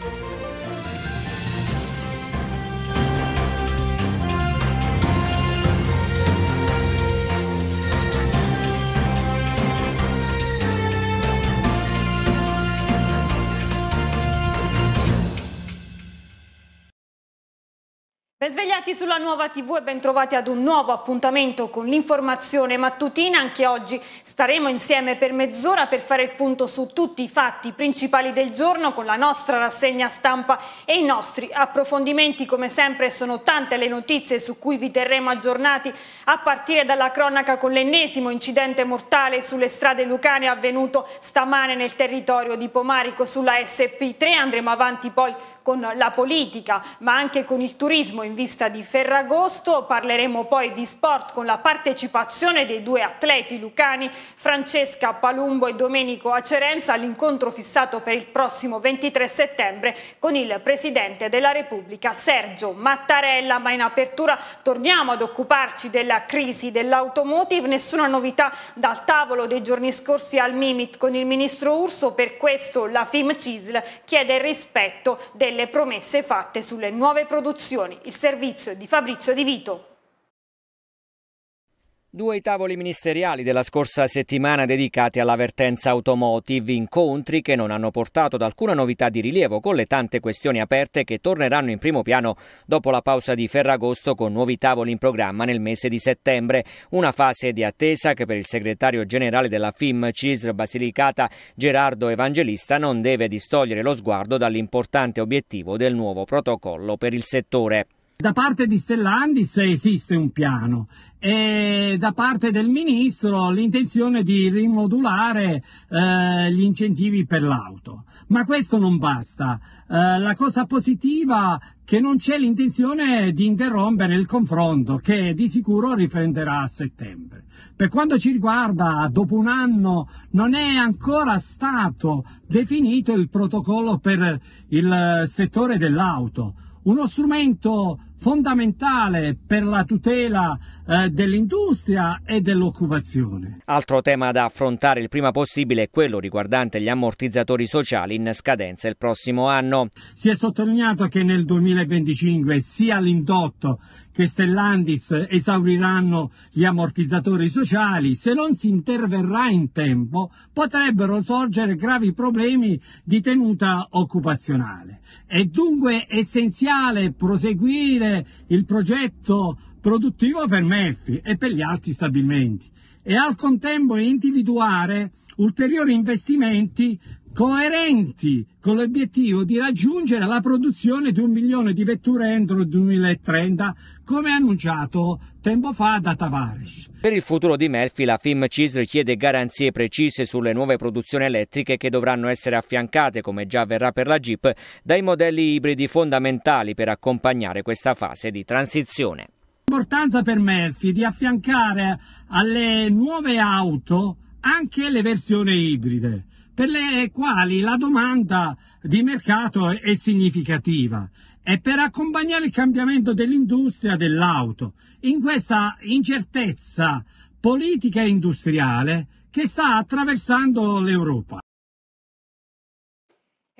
Thank you svegliati sulla nuova TV e bentrovati ad un nuovo appuntamento con l'informazione mattutina. Anche oggi staremo insieme per mezz'ora per fare il punto su tutti i fatti principali del giorno con la nostra rassegna stampa e i nostri approfondimenti. Come sempre sono tante le notizie su cui vi terremo aggiornati a partire dalla cronaca con l'ennesimo incidente mortale sulle strade lucane avvenuto stamane nel territorio di Pomarico sulla SP3. Andremo avanti poi con la politica ma anche con il turismo in vista di Ferragosto. Parleremo poi di sport con la partecipazione dei due atleti lucani Francesca Palumbo e Domenico Acerenza all'incontro fissato per il prossimo 23 settembre con il Presidente della Repubblica Sergio Mattarella. Ma in apertura torniamo ad occuparci della crisi dell'automotive. Nessuna novità dal tavolo dei giorni scorsi al Mimit con il Ministro Urso. Per questo la FIM CISL chiede il rispetto del delle promesse fatte sulle nuove produzioni. Il servizio di Fabrizio Di Vito. Due tavoli ministeriali della scorsa settimana dedicati all'avvertenza automotive, incontri che non hanno portato ad alcuna novità di rilievo con le tante questioni aperte che torneranno in primo piano dopo la pausa di Ferragosto con nuovi tavoli in programma nel mese di settembre, una fase di attesa che per il segretario generale della FIM CISR Basilicata Gerardo Evangelista non deve distogliere lo sguardo dall'importante obiettivo del nuovo protocollo per il settore. Da parte di Stellandis esiste un piano e da parte del ministro l'intenzione di rimodulare eh, gli incentivi per l'auto. Ma questo non basta. Eh, la cosa positiva è che non c'è l'intenzione di interrompere il confronto che di sicuro riprenderà a settembre. Per quanto ci riguarda, dopo un anno non è ancora stato definito il protocollo per il settore dell'auto uno strumento fondamentale per la tutela eh, dell'industria e dell'occupazione. Altro tema da affrontare il prima possibile è quello riguardante gli ammortizzatori sociali in scadenza il prossimo anno. Si è sottolineato che nel 2025 sia l'indotto che Stellantis esauriranno gli ammortizzatori sociali, se non si interverrà in tempo potrebbero sorgere gravi problemi di tenuta occupazionale. È dunque essenziale proseguire il progetto produttivo per Melfi e per gli altri stabilimenti e al contempo individuare ulteriori investimenti coerenti con l'obiettivo di raggiungere la produzione di un milione di vetture entro il 2030, come annunciato tempo fa da Tavares. Per il futuro di Melfi la FIM-CIS richiede garanzie precise sulle nuove produzioni elettriche che dovranno essere affiancate, come già avverrà per la Jeep, dai modelli ibridi fondamentali per accompagnare questa fase di transizione. L'importanza per Melfi di affiancare alle nuove auto anche le versioni ibride per le quali la domanda di mercato è significativa e per accompagnare il cambiamento dell'industria dell'auto in questa incertezza politica e industriale che sta attraversando l'Europa.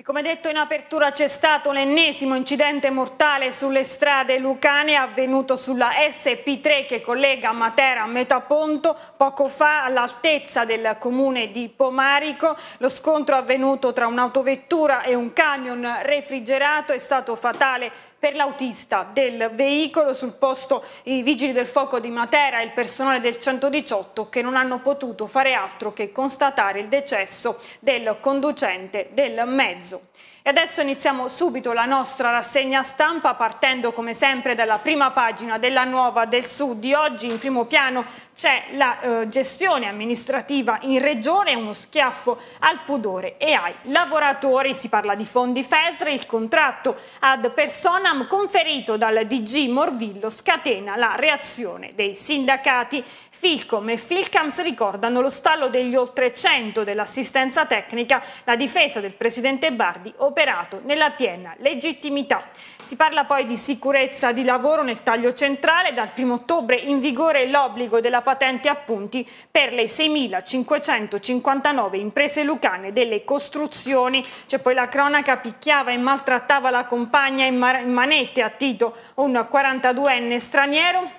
Come detto in apertura c'è stato l'ennesimo incidente mortale sulle strade lucane avvenuto sulla SP3 che collega Matera a Metaponto poco fa all'altezza del comune di Pomarico. Lo scontro avvenuto tra un'autovettura e un camion refrigerato è stato fatale per l'autista del veicolo sul posto i vigili del fuoco di Matera e il personale del 118 che non hanno potuto fare altro che constatare il decesso del conducente del mezzo. E adesso iniziamo subito la nostra rassegna stampa partendo come sempre dalla prima pagina della Nuova del Sud di oggi in primo piano c'è la eh, gestione amministrativa in regione, uno schiaffo al pudore e ai lavoratori, si parla di fondi FESR, il contratto ad personam conferito dal DG Morvillo scatena la reazione dei sindacati. Filcom e Filcams ricordano lo stallo degli oltre 100 dell'assistenza tecnica, la difesa del presidente Bardi operato nella piena legittimità. Si parla poi di sicurezza di lavoro nel taglio centrale, dal 1 ottobre in vigore l'obbligo della patente appunti per le 6.559 imprese lucane delle costruzioni. C'è poi la cronaca picchiava e maltrattava la compagna in manette a Tito, un 42enne straniero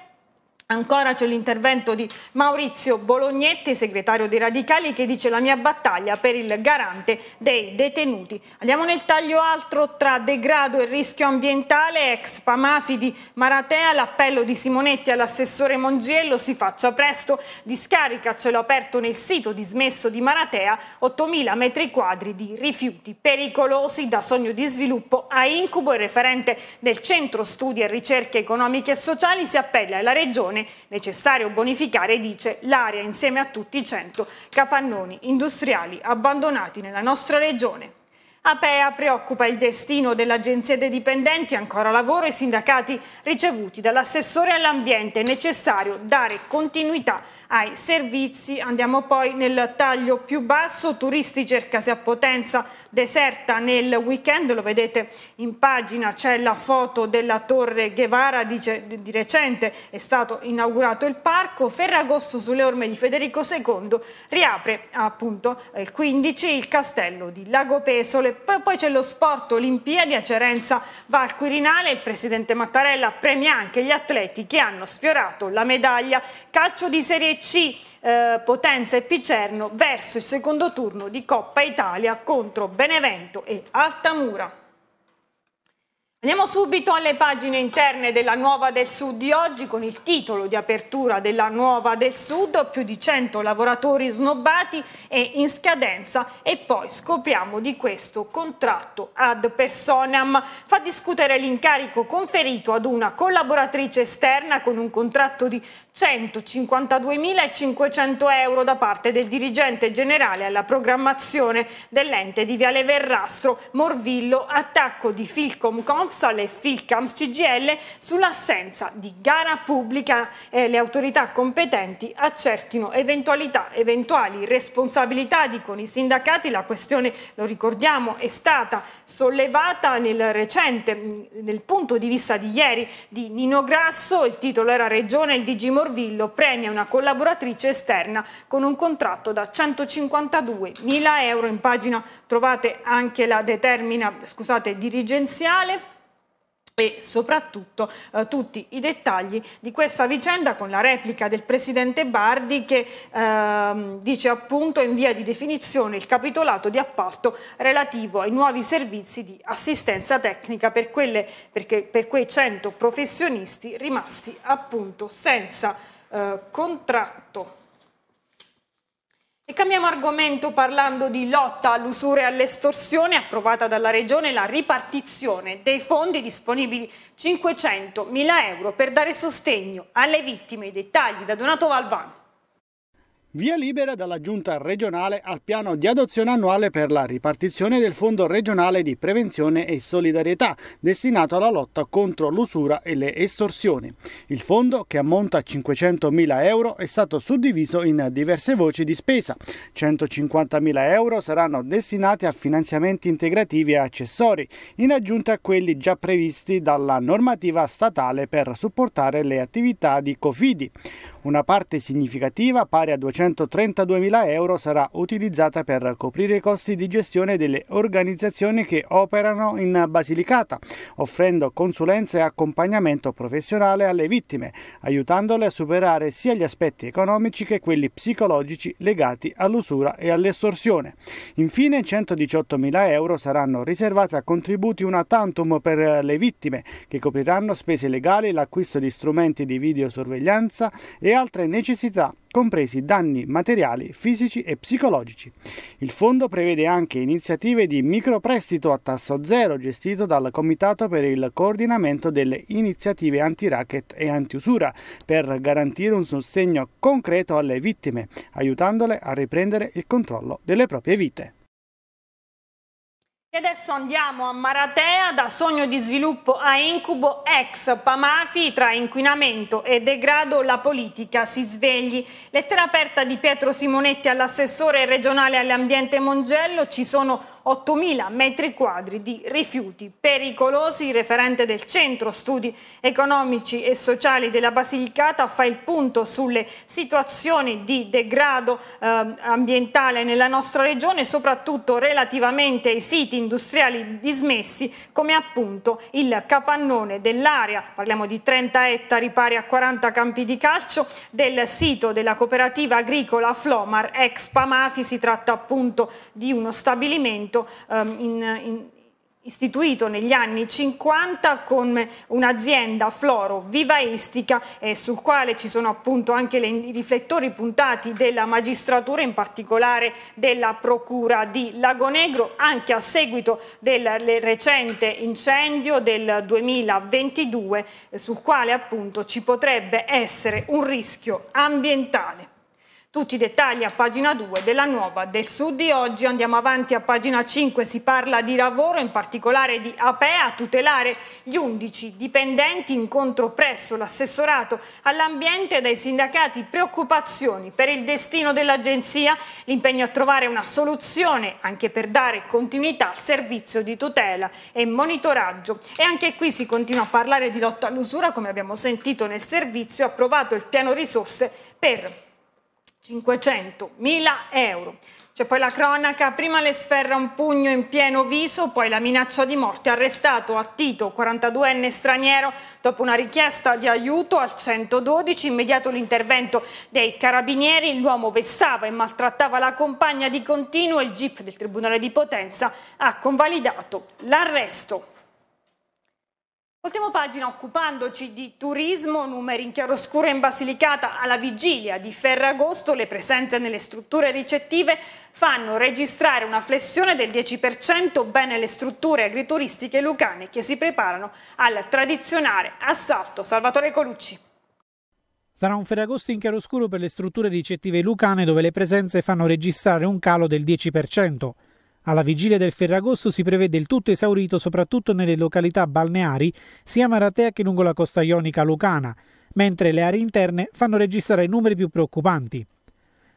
Ancora c'è l'intervento di Maurizio Bolognetti, segretario dei Radicali, che dice la mia battaglia per il garante dei detenuti. Andiamo nel taglio altro tra degrado e rischio ambientale, ex Pamafi di Maratea, l'appello di Simonetti all'assessore Mongiello, si faccia presto, discarica cielo aperto nel sito dismesso di Maratea, 8.000 metri quadri di rifiuti pericolosi da sogno di sviluppo a incubo. Il referente del Centro Studi e Ricerche Economiche e Sociali si appella alla Regione bene, necessario bonificare, dice, l'area insieme a tutti i 100 capannoni industriali abbandonati nella nostra regione. Apea preoccupa il destino dell'Agenzia dei dipendenti, ancora lavoro e sindacati ricevuti dall'assessore all'ambiente. È necessario dare continuità ai servizi. Andiamo poi nel taglio più basso, turisti cerca a Potenza deserta nel weekend, lo vedete in pagina, c'è la foto della Torre Guevara, dice, di recente è stato inaugurato il parco, Ferragosto sulle orme di Federico II riapre appunto il 15 il castello di Lago Pesole piccole. Poi, poi c'è lo sport, Olimpiadi, a Cerenza va al Quirinale, il presidente Mattarella premia anche gli atleti che hanno sfiorato la medaglia. Calcio di Serie C, eh, Potenza e Picerno verso il secondo turno di Coppa Italia contro Benevento e Altamura. Andiamo subito alle pagine interne della Nuova del Sud di oggi con il titolo di apertura della Nuova del Sud, più di 100 lavoratori snobbati e in scadenza e poi scopriamo di questo contratto ad personam. Fa discutere l'incarico conferito ad una collaboratrice esterna con un contratto di 152.500 euro da parte del dirigente generale alla programmazione dell'ente di Viale Verrastro, Morvillo, attacco di Filcom Conf Consob e Filcams CGL sull'assenza di gara pubblica e eh, le autorità competenti accertino eventualità, eventuali responsabilità, dicono i sindacati. La questione, lo ricordiamo, è stata sollevata nel recente, mm, nel punto di vista di ieri, di Nino Grasso. Il titolo era Regione, il DG Morvillo premia una collaboratrice esterna con un contratto da 152 mila euro. In pagina trovate anche la determina, scusate, dirigenziale e soprattutto eh, tutti i dettagli di questa vicenda con la replica del presidente Bardi che ehm, dice appunto in via di definizione il capitolato di appalto relativo ai nuovi servizi di assistenza tecnica per, quelle, perché, per quei 100 professionisti rimasti appunto senza eh, contratto. E cambiamo argomento parlando di lotta all'usura e all'estorsione approvata dalla Regione la ripartizione dei fondi disponibili 500.000 euro per dare sostegno alle vittime I dettagli da Donato Valvano. Via libera dalla Giunta regionale al piano di adozione annuale per la ripartizione del Fondo regionale di prevenzione e solidarietà destinato alla lotta contro l'usura e le estorsioni. Il fondo, che ammonta a 500.000 euro, è stato suddiviso in diverse voci di spesa. 150.000 euro saranno destinati a finanziamenti integrativi e accessori, in aggiunta a quelli già previsti dalla normativa statale per supportare le attività di Cofidi. Una parte significativa, pari a 232.000 euro, sarà utilizzata per coprire i costi di gestione delle organizzazioni che operano in Basilicata, offrendo consulenza e accompagnamento professionale alle vittime, aiutandole a superare sia gli aspetti economici che quelli psicologici legati all'usura e all'estorsione. Infine, 118.000 euro saranno riservate a contributi una tantum per le vittime, che copriranno spese legali, l'acquisto di strumenti di videosorveglianza e e altre necessità, compresi danni materiali, fisici e psicologici. Il fondo prevede anche iniziative di microprestito a tasso zero gestito dal Comitato per il coordinamento delle iniziative anti-racket e anti-usura per garantire un sostegno concreto alle vittime, aiutandole a riprendere il controllo delle proprie vite. E adesso andiamo a Maratea, da sogno di sviluppo a incubo ex Pamafi, tra inquinamento e degrado la politica si svegli. Lettera aperta di Pietro Simonetti all'assessore regionale all'ambiente Mongello, ci sono 8.000 metri quadri di rifiuti pericolosi. Il referente del Centro Studi Economici e Sociali della Basilicata fa il punto sulle situazioni di degrado eh, ambientale nella nostra regione, soprattutto relativamente ai siti industriali dismessi, come appunto il capannone dell'area, parliamo di 30 ettari pari a 40 campi di calcio, del sito della cooperativa agricola Flomar ex Pamafi, si tratta appunto di uno stabilimento progetto um, ehm, in, in, istituito negli anni 50 con un'azienda floro vivaistica eh, sul quale ci sono appunto anche le, i riflettori puntati della magistratura, in particolare della procura di Lagonegro, anche a seguito del recente incendio del 2022 eh, sul quale appunto ci potrebbe essere un rischio ambientale. Tutti i dettagli a pagina 2 della nuova del Sud di oggi. Andiamo avanti a pagina 5, si parla di lavoro, in particolare di APEA, a tutelare gli 11 dipendenti, incontro presso l'assessorato all'ambiente e dai sindacati, preoccupazioni per il destino dell'agenzia, l'impegno a trovare una soluzione anche per dare continuità al servizio di tutela e monitoraggio. E anche qui si continua a parlare di lotta all'usura, come abbiamo sentito nel servizio, approvato il piano risorse per 500.000 euro. C'è poi la cronaca, prima le sferra un pugno in pieno viso, poi la minaccia di morte, arrestato a Tito, 42enne straniero, dopo una richiesta di aiuto al 112, immediato l'intervento dei carabinieri, l'uomo vessava e maltrattava la compagna di continuo, il GIP del Tribunale di Potenza ha convalidato l'arresto. Voltiamo pagina occupandoci di turismo, numeri in chiaroscuro in Basilicata alla vigilia di Ferragosto, le presenze nelle strutture ricettive fanno registrare una flessione del 10% bene le strutture agrituristiche lucane che si preparano al tradizionale assalto. Salvatore Colucci. Sarà un ferragosto in chiaroscuro per le strutture ricettive lucane dove le presenze fanno registrare un calo del 10%. Alla vigilia del Ferragosto si prevede il tutto esaurito soprattutto nelle località balneari, sia Maratea che lungo la costa ionica lucana, mentre le aree interne fanno registrare numeri più preoccupanti.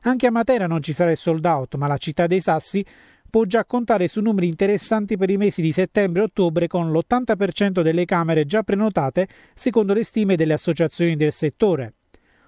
Anche a Matera non ci sarà il sold out, ma la città dei Sassi può già contare su numeri interessanti per i mesi di settembre e ottobre con l'80% delle camere già prenotate secondo le stime delle associazioni del settore.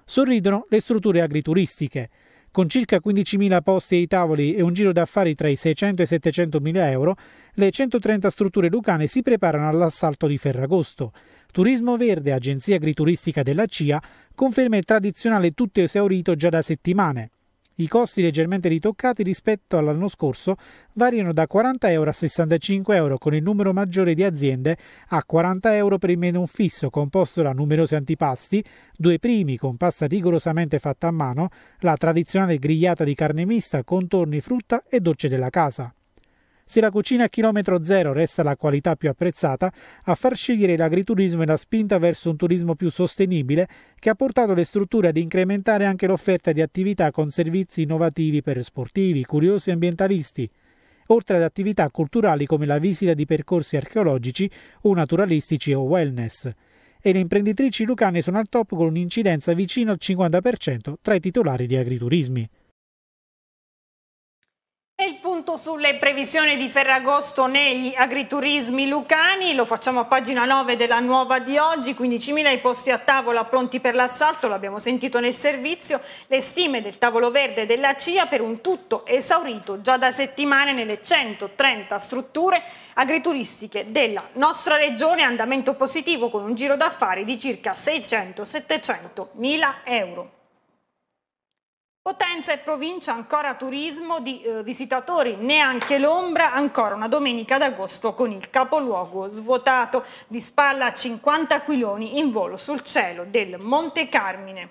Sorridono le strutture agrituristiche. Con circa 15.000 posti ai tavoli e un giro d'affari tra i 600 e i 700.000 euro, le 130 strutture lucane si preparano all'assalto di Ferragosto. Turismo Verde, agenzia agrituristica della CIA, conferma il tradizionale tutto esaurito già da settimane. I costi leggermente ritoccati rispetto all'anno scorso variano da 40 euro a 65 euro con il numero maggiore di aziende a 40 euro per il menu fisso composto da numerosi antipasti, due primi con pasta rigorosamente fatta a mano, la tradizionale grigliata di carne mista, contorni, frutta e dolce della casa. Se la cucina a chilometro zero resta la qualità più apprezzata, a far scegliere l'agriturismo è la spinta verso un turismo più sostenibile che ha portato le strutture ad incrementare anche l'offerta di attività con servizi innovativi per sportivi, curiosi e ambientalisti, oltre ad attività culturali come la visita di percorsi archeologici o naturalistici o wellness. E le imprenditrici lucane sono al top con un'incidenza vicino al 50% tra i titolari di agriturismi punto sulle previsioni di Ferragosto negli agriturismi lucani, lo facciamo a pagina 9 della nuova di oggi, 15.000 i posti a tavola pronti per l'assalto, l'abbiamo sentito nel servizio, le stime del tavolo verde della CIA per un tutto esaurito già da settimane nelle 130 strutture agrituristiche della nostra regione, andamento positivo con un giro d'affari di circa 600-700 mila euro. Potenza e provincia ancora turismo di eh, visitatori, neanche l'ombra, ancora una domenica d'agosto con il capoluogo svuotato di spalla 50 quiloni in volo sul cielo del Monte Carmine.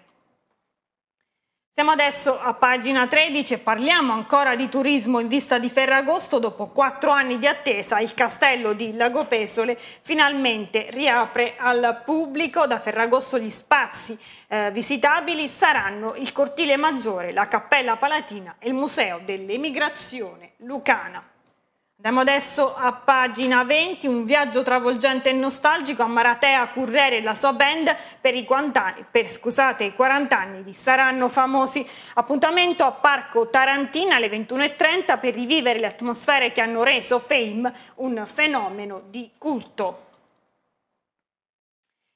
Siamo adesso a pagina 13 e parliamo ancora di turismo in vista di Ferragosto. Dopo quattro anni di attesa, il castello di Lagopesole finalmente riapre al pubblico. Da Ferragosto gli spazi eh, visitabili saranno il cortile maggiore, la cappella palatina e il museo dell'emigrazione lucana. Andiamo adesso a pagina 20, un viaggio travolgente e nostalgico a Maratea, Currere e la sua band per i 40 anni, per, scusate, i 40 anni di Saranno Famosi. Appuntamento a Parco Tarantina alle 21.30 per rivivere le atmosfere che hanno reso Fame un fenomeno di culto.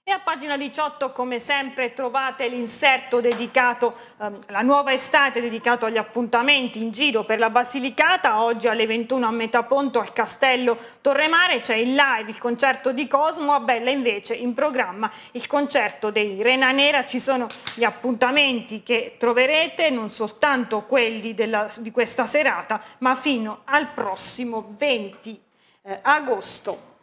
E a pagina 18, come sempre, trovate l'inserto dedicato, ehm, la nuova estate dedicato agli appuntamenti in giro per la Basilicata. Oggi alle 21 a Metaponto al Castello Torremare c'è il live, il concerto di Cosmo. A Bella invece in programma il concerto dei Rena Nera. Ci sono gli appuntamenti che troverete, non soltanto quelli della, di questa serata, ma fino al prossimo 20 eh, agosto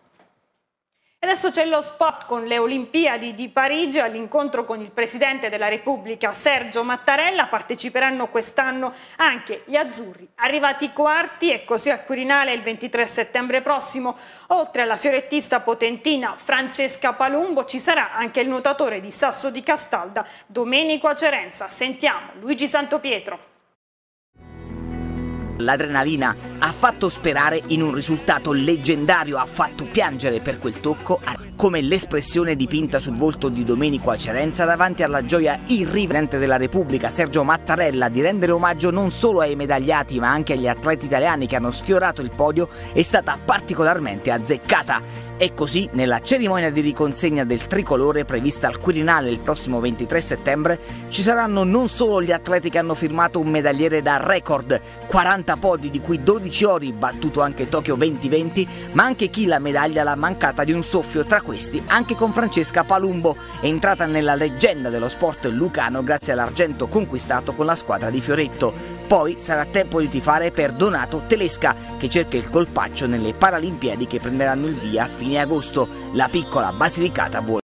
adesso c'è lo spot con le Olimpiadi di Parigi all'incontro con il Presidente della Repubblica Sergio Mattarella. Parteciperanno quest'anno anche gli azzurri, arrivati quarti e così al Quirinale il 23 settembre prossimo. Oltre alla fiorettista potentina Francesca Palumbo ci sarà anche il nuotatore di Sasso di Castalda Domenico Acerenza. Sentiamo Luigi Santopietro. L'adrenalina ha fatto sperare in un risultato leggendario, ha fatto piangere per quel tocco, come l'espressione dipinta sul volto di Domenico Acerenza davanti alla gioia irriverente della Repubblica Sergio Mattarella di rendere omaggio non solo ai medagliati ma anche agli atleti italiani che hanno sfiorato il podio è stata particolarmente azzeccata. E così, nella cerimonia di riconsegna del tricolore prevista al Quirinale il prossimo 23 settembre, ci saranno non solo gli atleti che hanno firmato un medagliere da record, 40 podi di cui 12 ori, battuto anche Tokyo 2020, ma anche chi la medaglia l'ha mancata di un soffio, tra questi anche con Francesca Palumbo, entrata nella leggenda dello sport lucano grazie all'argento conquistato con la squadra di Fioretto. Poi sarà tempo di tifare per Donato Telesca che cerca il colpaccio nelle Paralimpiadi che prenderanno il via a fine agosto. La piccola Basilicata vuole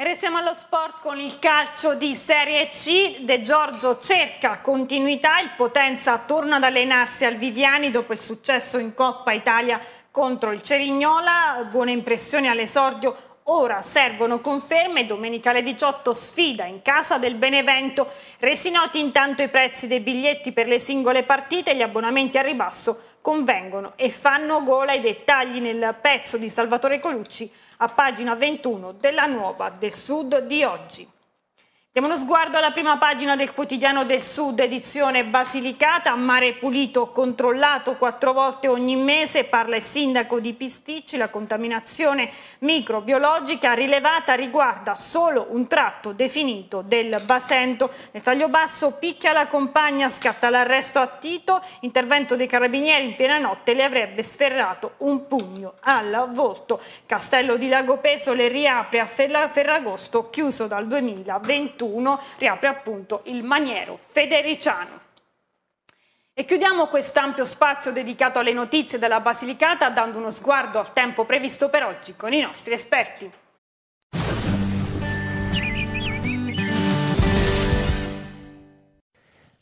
Restiamo allo sport con il calcio di Serie C. De Giorgio cerca continuità, il Potenza torna ad allenarsi al Viviani dopo il successo in Coppa Italia contro il Cerignola. Buone impressioni all'esordio Ora servono conferme, domenica alle 18 sfida in casa del Benevento. Resi noti intanto i prezzi dei biglietti per le singole partite, gli abbonamenti a ribasso convengono e fanno gola i dettagli nel pezzo di Salvatore Colucci a pagina 21 della Nuova del Sud di oggi. Diamo uno sguardo alla prima pagina del quotidiano del Sud, edizione Basilicata, mare pulito controllato quattro volte ogni mese, parla il sindaco di Pisticci, la contaminazione microbiologica rilevata riguarda solo un tratto definito del Basento. Nel taglio basso picchia la compagna, scatta l'arresto a Tito, intervento dei carabinieri in piena notte le avrebbe sferrato un pugno al volto. Castello di Lago Peso le riapre a Ferragosto chiuso dal 2021. 21 riapre appunto il maniero federiciano. E chiudiamo quest'ampio spazio dedicato alle notizie della Basilicata dando uno sguardo al tempo previsto per oggi con i nostri esperti.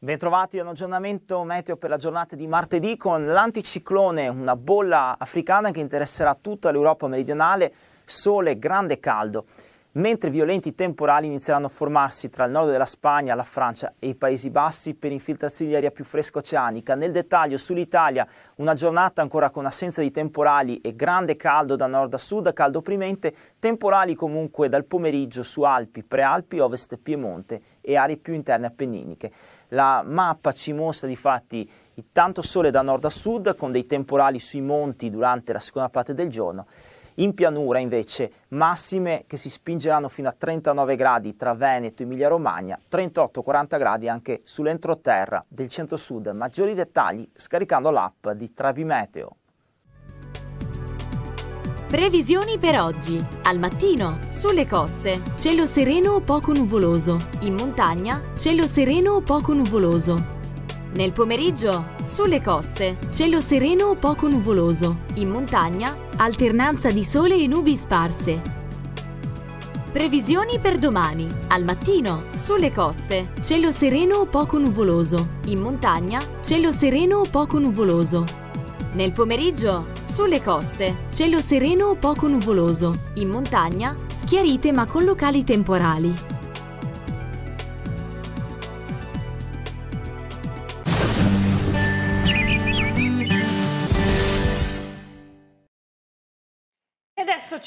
Bentrovati ad un aggiornamento meteo per la giornata di martedì con l'anticiclone, una bolla africana che interesserà tutta l'Europa meridionale, sole grande caldo mentre violenti temporali inizieranno a formarsi tra il nord della Spagna, la Francia e i Paesi Bassi per infiltrazioni di aria più fresca oceanica. Nel dettaglio sull'Italia una giornata ancora con assenza di temporali e grande caldo da nord a sud, caldo opprimente, temporali comunque dal pomeriggio su Alpi, Prealpi, Ovest Piemonte e aree più interne appenniniche. La mappa ci mostra di fatti tanto sole da nord a sud con dei temporali sui monti durante la seconda parte del giorno in pianura invece massime che si spingeranno fino a 39 gradi tra Veneto e Emilia-Romagna, 38-40 gradi anche sull'entroterra del centro-sud. Maggiori dettagli scaricando l'app di Travimeteo. Previsioni per oggi. Al mattino, sulle coste, cielo sereno o poco nuvoloso. In montagna, cielo sereno o poco nuvoloso nel pomeriggio, sulle coste, cielo sereno o poco nuvoloso. In montagna, alternanza di sole e nubi sparse. Previsioni per domani. Al mattino, sulle coste, cielo sereno o poco nuvoloso. In montagna, cielo sereno o poco nuvoloso. Nel pomeriggio, sulle coste, cielo sereno o poco nuvoloso. In montagna, schiarite ma con locali temporali.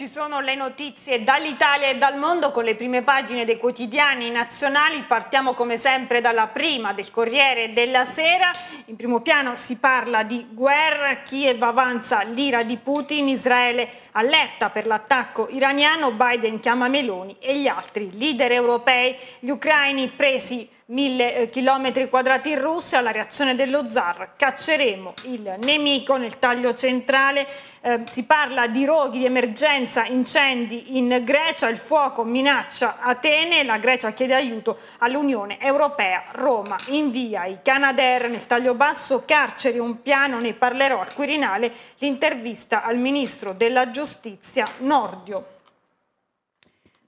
ci sono le notizie dall'Italia e dal mondo con le prime pagine dei quotidiani nazionali. Partiamo come sempre dalla prima del Corriere della Sera. In primo piano si parla di guerra, Kiev avanza l'ira di Putin, Israele allerta per l'attacco iraniano, Biden chiama Meloni e gli altri leader europei, gli ucraini presi mille eh, chilometri quadrati in Russia, la reazione dello zar, cacceremo il nemico nel taglio centrale, eh, si parla di roghi di emergenza, incendi in Grecia, il fuoco minaccia Atene, la Grecia chiede aiuto all'Unione Europea, Roma invia i Canadair nel taglio basso, carceri, un piano, ne parlerò al Quirinale, l'intervista al Ministro della Giustizia Nordio.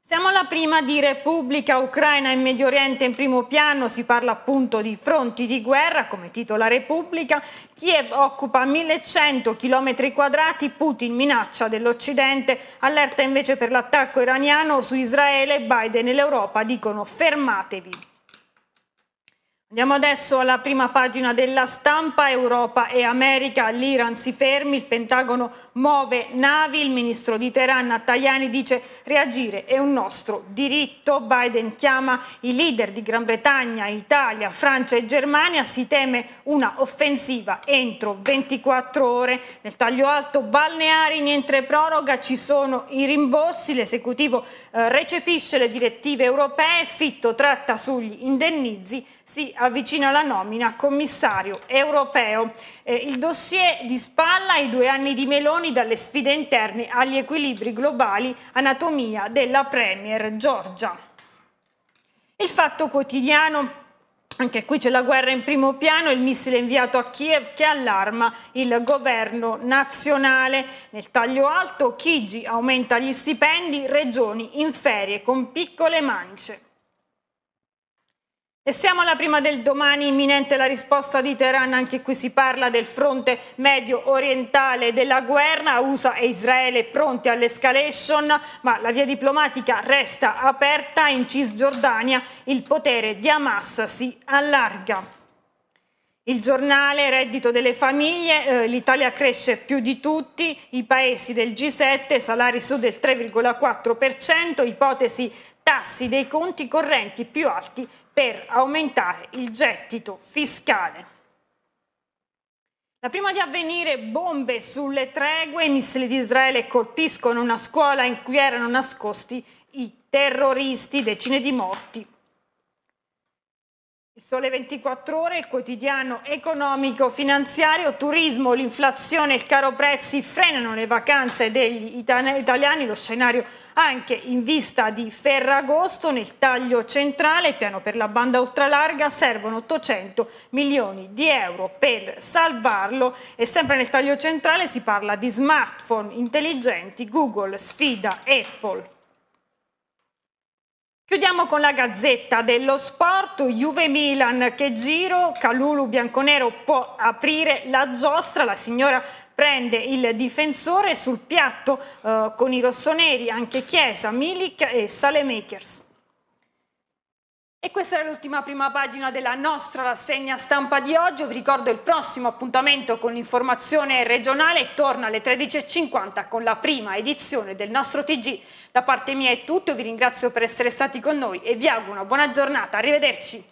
Siamo alla prima di Repubblica Ucraina e Medio Oriente in primo piano, si parla appunto di fronti di guerra, come titola Repubblica, Kiev occupa 1100 km quadrati, Putin minaccia dell'Occidente, allerta invece per l'attacco iraniano su Israele, Biden e l'Europa dicono fermatevi. Andiamo adesso alla prima pagina della stampa, Europa e America, l'Iran si fermi, il Pentagono muove navi, il ministro di Teheran Tajani dice reagire è un nostro diritto, Biden chiama i leader di Gran Bretagna, Italia, Francia e Germania, si teme una offensiva entro 24 ore, nel taglio alto balneari niente proroga ci sono i rimborsi, l'esecutivo eh, recepisce le direttive europee, Fitto tratta sugli indennizi si avvicina la nomina commissario europeo. Eh, il dossier di spalla i due anni di Meloni dalle sfide interne agli equilibri globali, anatomia della Premier Giorgia. Il fatto quotidiano anche qui c'è la guerra in primo piano, il missile inviato a Kiev che allarma il governo nazionale. Nel taglio alto Chigi aumenta gli stipendi, regioni in ferie con piccole mance. E siamo alla prima del domani, imminente la risposta di Teheran, anche qui si parla del fronte medio orientale della guerra, USA e Israele pronti all'escalation, ma la via diplomatica resta aperta, in Cisgiordania il potere di Hamas si allarga. Il giornale reddito delle famiglie, eh, l'Italia cresce più di tutti, i paesi del G7, salari su del 3,4%, ipotesi tassi dei conti correnti più alti per aumentare il gettito fiscale. La prima di avvenire bombe sulle tregue, i missili di Israele colpiscono una scuola in cui erano nascosti i terroristi, decine di morti il Sole 24 Ore, il quotidiano economico, finanziario, turismo, l'inflazione, il caro prezzi frenano le vacanze degli italiani, lo scenario anche in vista di Ferragosto nel taglio centrale, piano per la banda ultralarga, servono 800 milioni di euro per salvarlo e sempre nel taglio centrale si parla di smartphone intelligenti, Google sfida Apple. Chiudiamo con la gazzetta dello sport, Juve Milan che giro, Calulu Bianconero può aprire la giostra, la signora prende il difensore sul piatto eh, con i rossoneri, anche Chiesa, Milik e Salemakers. E questa era l'ultima prima pagina della nostra rassegna stampa di oggi. Vi ricordo il prossimo appuntamento con l'informazione regionale torna alle 13.50 con la prima edizione del nostro TG. Da parte mia è tutto, vi ringrazio per essere stati con noi e vi auguro una buona giornata. Arrivederci.